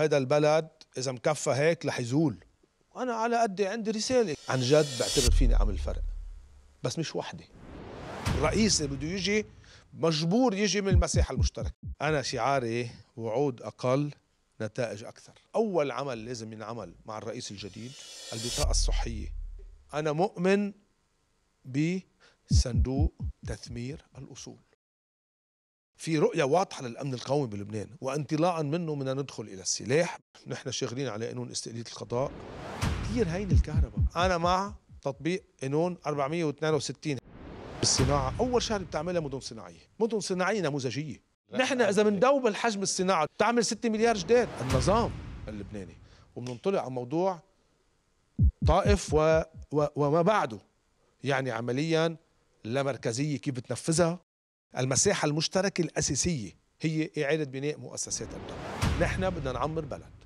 هذا البلد اذا مكفى هيك رح يزول وانا على قد عندي رساله عن جد بعتبر فيني اعمل فرق بس مش وحدي الرئيس اللي بده يجي مجبور يجي من المساحه المشتركه انا شعاري وعود اقل نتائج اكثر اول عمل لازم ينعمل مع الرئيس الجديد البطاقه الصحيه انا مؤمن بصندوق تثمير الاصول في رؤية واضحة للأمن القومي بلبنان وانطلاقا منه بدنا من ندخل إلى السلاح نحن شغالين على قانون استقلالية القضاء كثير هين الكهرباء أنا مع تطبيق قانون 462 بالصناعة أول شغلة بتعملها مدن صناعية مدن صناعية نموذجية نحن إذا بندوب الحجم الصناعة بتعمل 6 مليار جداد النظام اللبناني وبننطلق على موضوع طائف و... و... وما بعده يعني عمليا لا مركزية كيف بتنفذها المساحة المشتركة الأساسية هي إعادة بناء مؤسسات الدولة نحن بدنا نعمر بلد